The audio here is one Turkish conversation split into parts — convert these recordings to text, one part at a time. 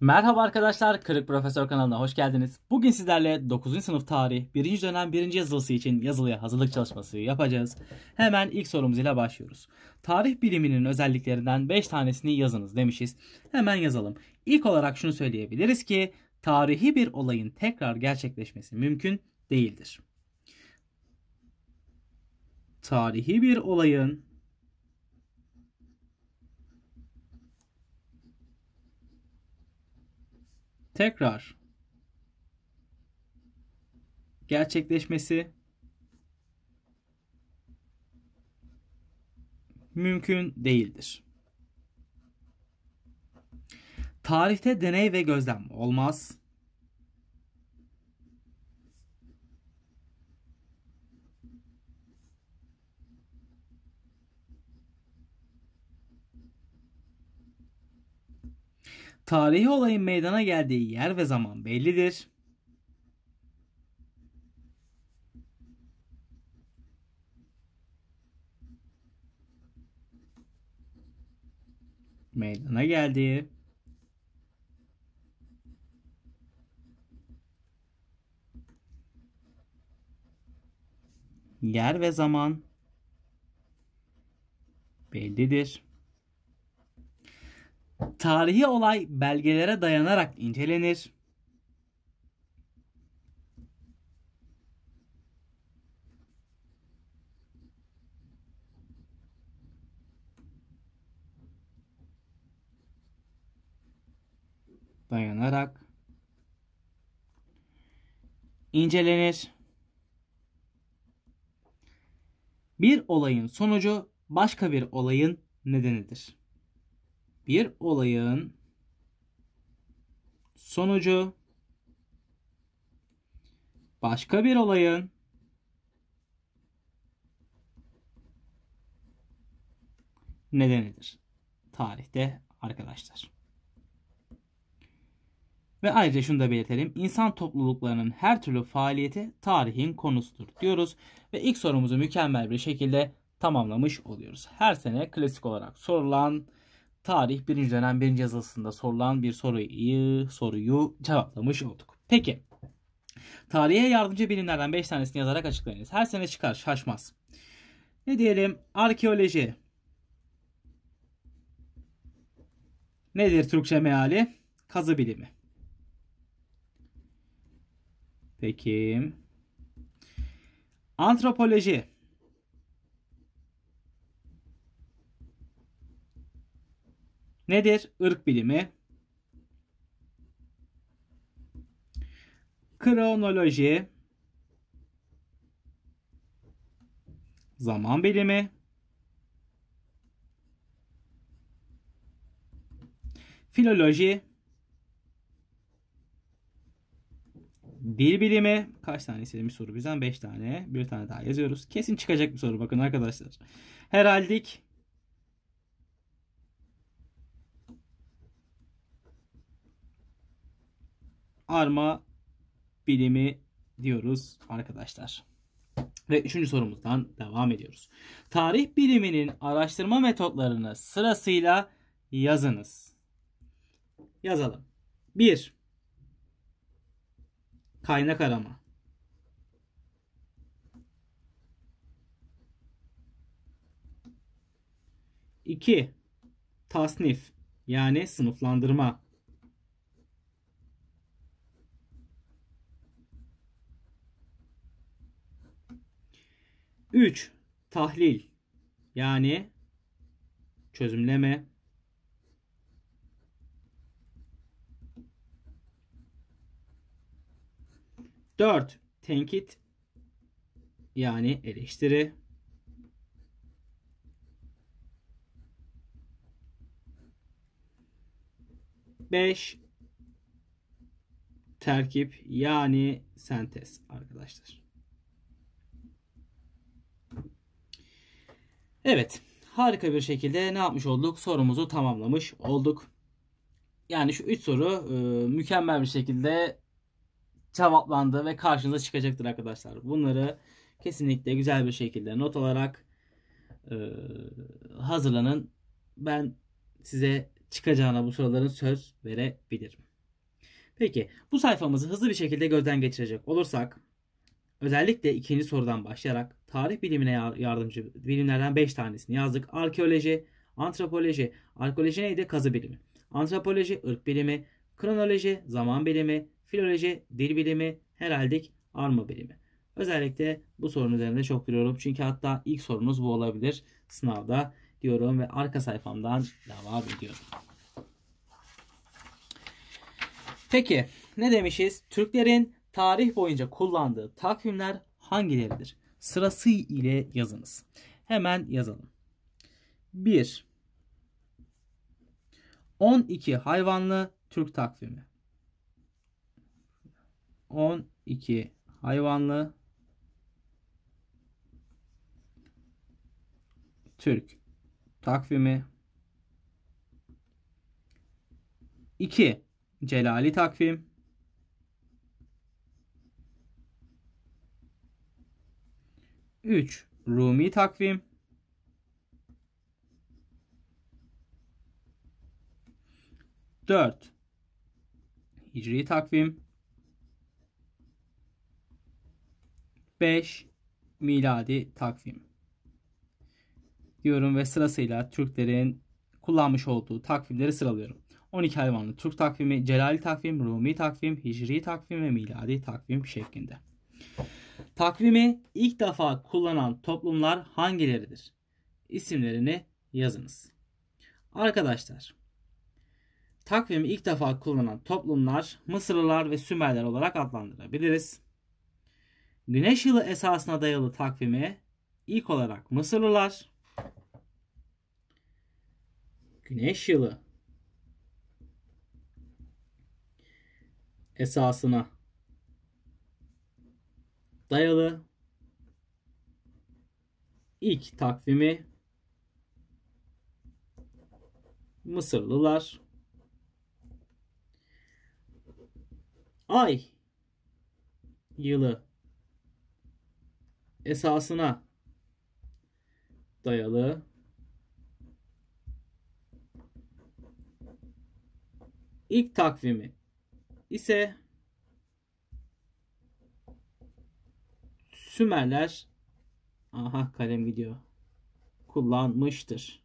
Merhaba arkadaşlar, Kırık Profesör kanalına hoş geldiniz. Bugün sizlerle 9. sınıf tarih 1. dönem 1. yazılısı için yazılıya hazırlık çalışması yapacağız. Hemen ilk sorumuz ile başlıyoruz. Tarih biliminin özelliklerinden 5 tanesini yazınız demişiz. Hemen yazalım. İlk olarak şunu söyleyebiliriz ki tarihi bir olayın tekrar gerçekleşmesi mümkün değildir. Tarihi bir olayın tekrar gerçekleşmesi mümkün değildir. Tarihte deney ve gözlem olmaz. Tarihi olayın meydana geldiği yer ve zaman bellidir. Meydana geldiği yer ve zaman bellidir. Tarihi olay belgelere dayanarak incelenir. dayanarak incelenir. Bir olayın sonucu başka bir olayın nedenidir bir olayın sonucu başka bir olayın nedenidir. Tarihte arkadaşlar. Ve ayrıca şunu da belirtelim. İnsan topluluklarının her türlü faaliyeti tarihin konusudur diyoruz. Ve ilk sorumuzu mükemmel bir şekilde tamamlamış oluyoruz. Her sene klasik olarak sorulan tarih birinci dönem birinci yazılısında sorulan bir soruyu, soruyu cevaplamış olduk. Peki tarihe yardımcı bilimlerden 5 tanesini yazarak açıklayınız. Her sene çıkar şaşmaz. Ne diyelim arkeoloji. Nedir Türkçe meali? Kazı bilimi. Peki. Antropoloji. Nedir? ırk bilimi. Kronoloji. Zaman bilimi. Filoloji. Dil bilimi. Kaç tane istedim bir soru bizden? 5 tane. Bir tane daha yazıyoruz. Kesin çıkacak bir soru bakın arkadaşlar. Heraldik. arma bilimi diyoruz arkadaşlar. Ve üçüncü sorumuzdan devam ediyoruz. Tarih biliminin araştırma metotlarını sırasıyla yazınız. Yazalım. 1. Kaynak arama. 2. Tasnif yani sınıflandırma. 3. Tahlil yani çözümleme. 4. Tenkit yani eleştiri. 5 terkip yani sentez arkadaşlar. Evet harika bir şekilde ne yapmış olduk? Sorumuzu tamamlamış olduk. Yani şu 3 soru e, mükemmel bir şekilde cevaplandı ve karşınıza çıkacaktır arkadaşlar. Bunları kesinlikle güzel bir şekilde not olarak e, hazırlanın. Ben size çıkacağına bu soruların söz verebilirim. Peki bu sayfamızı hızlı bir şekilde gözden geçirecek olursak özellikle ikinci sorudan başlayarak tarih bilimine yardımcı bilimlerden 5 tanesini yazdık. Arkeoloji, antropoloji, arkeoloji neydi? Kazı bilimi. Antropoloji, ırk bilimi, kronoloji, zaman bilimi, filoloji, dil bilimi, heraldik, arma bilimi. Özellikle bu sorun üzerinde çok duruyorum. Çünkü hatta ilk sorunuz bu olabilir sınavda diyorum ve arka sayfamdan devam ediyorum. Peki ne demişiz? Türklerin tarih boyunca kullandığı takvimler hangileridir? sırası ile yazınız. Hemen yazalım. 1 12 hayvanlı Türk takvimi 12 hayvanlı Türk takvimi 2 Celali takvim 3. Rumi takvim 4. Hicri takvim 5. Miladi takvim diyorum ve sırasıyla Türklerin kullanmış olduğu takvimleri sıralıyorum. 12 hayvanlı Türk takvimi, Celali takvim, Rumi takvim, Hicri takvim ve Miladi takvim şeklinde. Takvimi ilk defa kullanan toplumlar hangileridir? İsimlerini yazınız. Arkadaşlar, takvimi ilk defa kullanan toplumlar Mısırlılar ve Sümerler olarak adlandırabiliriz. Güneş yılı esasına dayalı takvimi ilk olarak Mısırlılar, Güneş yılı esasına dayalı ilk takvimi Mısırlılar ay yılı esasına dayalı ilk takvimi ise Sümerler aha kalem gidiyor. Kullanmıştır.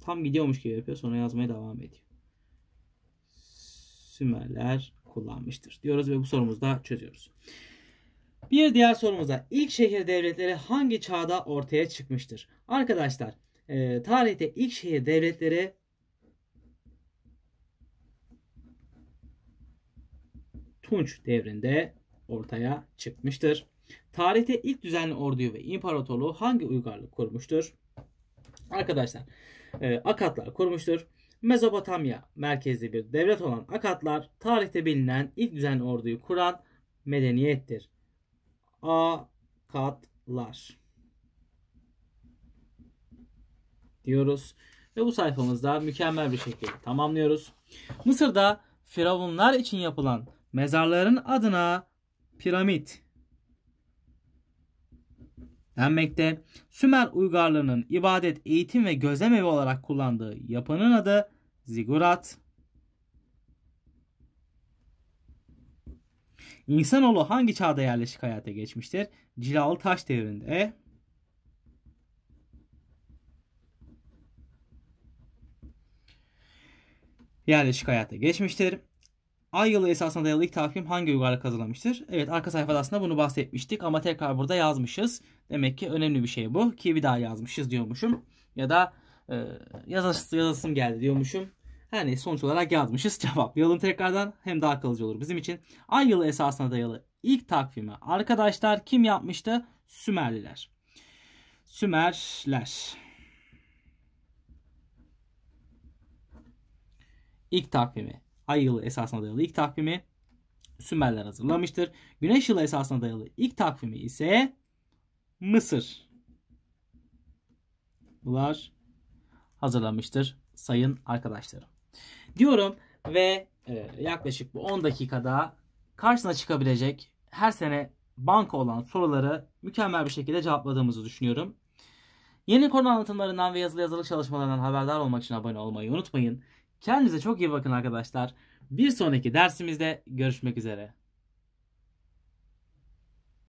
Tam gidiyormuş gibi yapıyor. Sonra yazmaya devam ediyor. Sümerler kullanmıştır diyoruz ve bu sorumuzu da çözüyoruz. Bir diğer sorumuza ilk şehir devletleri hangi çağda ortaya çıkmıştır? Arkadaşlar e, tarihte ilk şehir devletleri Tunç devrinde ortaya çıkmıştır. Tarihte ilk düzenli orduyu ve imparatorluğu hangi uygarlık kurmuştur? Arkadaşlar e, Akatlar kurmuştur. Mezopotamya merkezli bir devlet olan Akatlar tarihte bilinen ilk düzenli orduyu kuran medeniyettir. Akatlar diyoruz. Ve bu sayfamızda mükemmel bir şekilde tamamlıyoruz. Mısır'da firavunlar için yapılan mezarların adına piramit denmekte. Sümer uygarlığının ibadet, eğitim ve gözlem evi olarak kullandığı yapının adı zigurat. İnsanoğlu hangi çağda yerleşik hayata geçmiştir? Cilalı taş devrinde. Yerleşik hayata geçmiştir. Ay yılı esasına dayalı ilk takvim hangi uygarlık kazanılmıştır? Evet arka sayfada aslında bunu bahsetmiştik ama tekrar burada yazmışız. Demek ki önemli bir şey bu ki bir daha yazmışız diyormuşum. Ya da e, yazası, yazasım geldi diyormuşum. Yani neyse sonuç olarak yazmışız cevaplayalım tekrardan hem daha kalıcı olur bizim için. Ay yılı esasına dayalı ilk takvimi arkadaşlar kim yapmıştı? Sümerliler. Sümerler. İlk takvimi ay yılı esasına dayalı ilk takvimi Sümerler hazırlamıştır. Güneş yılı esasına dayalı ilk takvimi ise Mısır. Bunlar hazırlamıştır sayın arkadaşlarım. Diyorum ve e, yaklaşık bu 10 dakikada karşısına çıkabilecek her sene banka olan soruları mükemmel bir şekilde cevapladığımızı düşünüyorum. Yeni konu anlatımlarından ve yazılı yazılı çalışmalarından haberdar olmak için abone olmayı unutmayın. Kendinize çok iyi bakın arkadaşlar. Bir sonraki dersimizde görüşmek üzere.